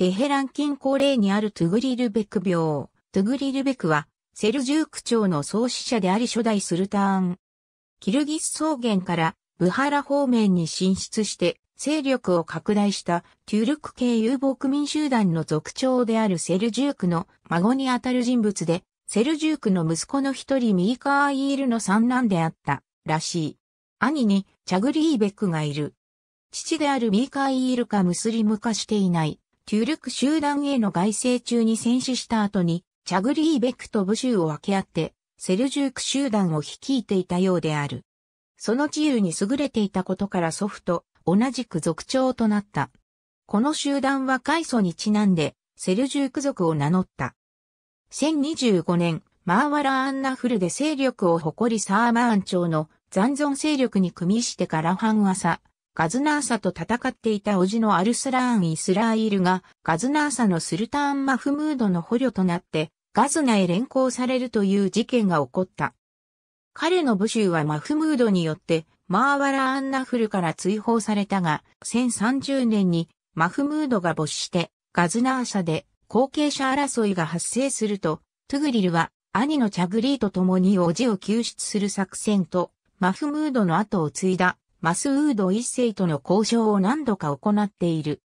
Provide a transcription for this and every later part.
テヘラン近郊例にあるトゥグリルベク病。トゥグリルベクは、セルジューク朝の創始者であり初代スルターン。キルギス草原からブハラ方面に進出して勢力を拡大したトゥルク系遊牧民集団の族長であるセルジュークの孫にあたる人物で、セルジュークの息子の一人ミーカーイールの三男であったらしい。兄にチャグリーベックがいる。父であるミーカーイールかムスリム化していない旧力集団への外政中に戦死した後に、チャグリーベクと武州を分け合って、セルジューク集団を率いていたようである。その治癒に優れていたことから祖父と同じく族長となった。この集団は開祖にちなんで、セルジューク族を名乗った。1025年、マーワラ・アンナフルで勢力を誇りサーマーン朝の残存勢力に組みしてからァンワガズナーサと戦っていた叔父のアルスラーン・イスラーイルが、ガズナーサのスルターン・マフムードの捕虜となって、ガズナへ連行されるという事件が起こった。彼の武衆はマフムードによって、マーワラ・アンナフルから追放されたが、1030年にマフムードが没して、ガズナーサで後継者争いが発生すると、トゥグリルは兄のチャグリーと共に叔父を救出する作戦と、マフムードの後を継いだマスウード一世との交渉を何度か行っている。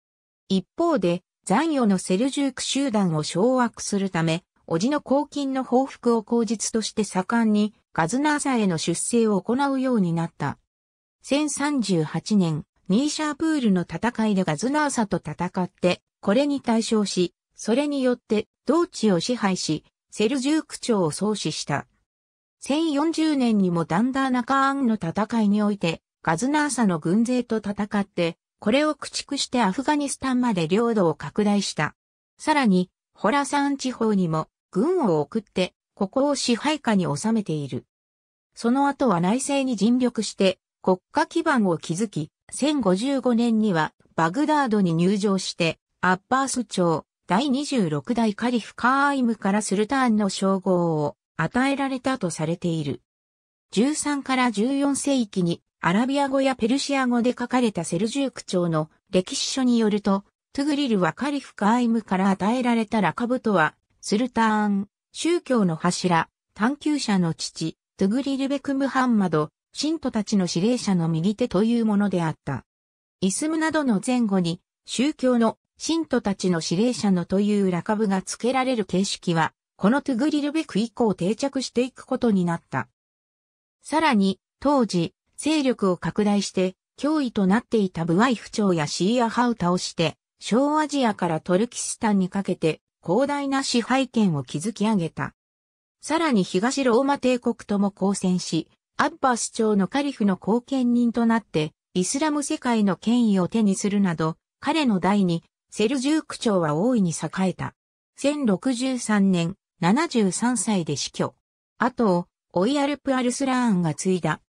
一方で、残余のセルジューク集団を掌握するため、叔父の公金の報復を口実として盛んにガズナーサへの出征を行うようになった。1038年、ニーシャープールの戦いでガズナーサと戦って、これに対象し、それによって同地を支配し、セルジューク朝を創始した。1040年にもダンダーナカーンの戦いにおいて、ガズナーサの軍勢と戦って、これを駆逐してアフガニスタンまで領土を拡大した。さらに、ホラサン地方にも軍を送って、ここを支配下に収めている。その後は内政に尽力して国家基盤を築き、1055年にはバグダードに入城して、アッバース朝第26代カリフカーイムからスルターンの称号を与えられたとされている。13から14世紀にアラビア語やペルシア語で書かれたセルジューク朝の歴史書によると、トゥグリルはカリフカアイムから与えられたラカブとは、スルターン、宗教の柱、探求者の父、トゥグリルベクムハンマド、信徒たちの司令者の右手というものであった。イスムなどの前後に、宗教の信徒たちの司令者のというラカブが付けられる形式は、このトゥグリルベク以降定着していくことになった。さらに、当時、勢力を拡大して脅威となっていたブワイフ朝やシーアハウタをして、小アジアからトルキスタンにかけて広大な支配権を築き上げた。さらに東ローマ帝国とも交戦し、アッバス朝のカリフの後見人となって、イスラム世界の権威を手にするなど、彼の代に、セルジューク朝は大いに栄えた。1063年、73歳で死去。あと、オイアルプ・アルスラーンが継いだ、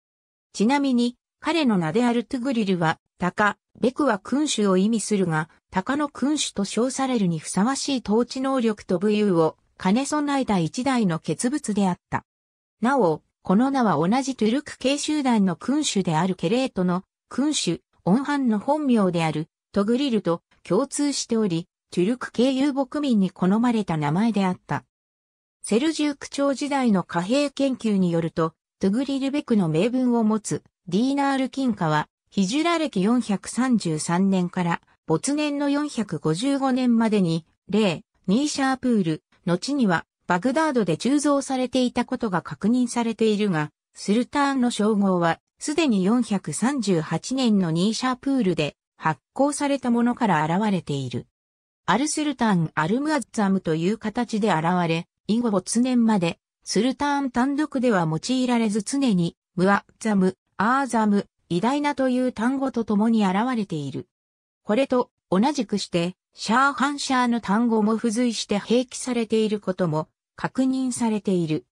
ちなみに、彼の名であるトゥグリルは、鷹、ベクは君主を意味するが、鷹の君主と称されるにふさわしい統治能力と武勇を兼ね備えた一代の傑物であった。なお、この名は同じトゥルク系集団の君主であるケレートの君主、オンハンの本名であるトグリルと共通しており、トゥルク系遊牧民に好まれた名前であった。セルジューク朝時代の貨幣研究によると、ドゥグリルベクの名分を持つディーナール金貨は、ヒジュラ歴433年から没年の455年までに、例、ニーシャープール、後にはバグダードで鋳造されていたことが確認されているが、スルターンの称号は、すでに438年のニーシャープールで発行されたものから現れている。アルスルタン・アルムアッザムという形で現れ、以後没年までスルターン単独では用いられず常に、ムア、ザム、アーザム、偉大なという単語と共に現れている。これと同じくして、シャーハンシャーの単語も付随して併記されていることも確認されている。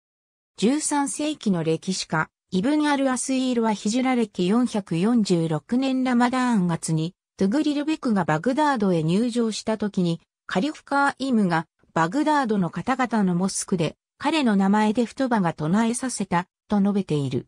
13世紀の歴史家、イブン・アル・アスイールはヒジュラ歴446年ラマダーン月に、トゥグリルベクがバグダードへ入場した時に、カリフカーイムがバグダードの方々のモスクで彼の名前で太場が唱えさせた、と述べている。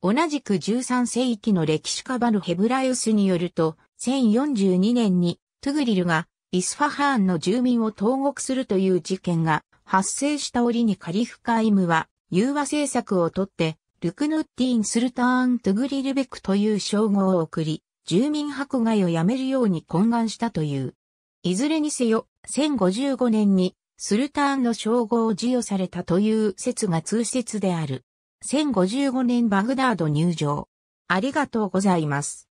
同じく13世紀の歴史家バル・ヘブライウスによると、1042年にトゥグリルがイスファハーンの住民を投獄するという事件が発生した折にカリフ・カイムは融和政策をとって、ルクヌッティン・スルターン・トゥグリルベクという称号を送り、住民迫害をやめるように懇願したという。いずれにせよ、1055年にスルターンの称号を授与されたという説が通説である。1055年バグダード入場。ありがとうございます。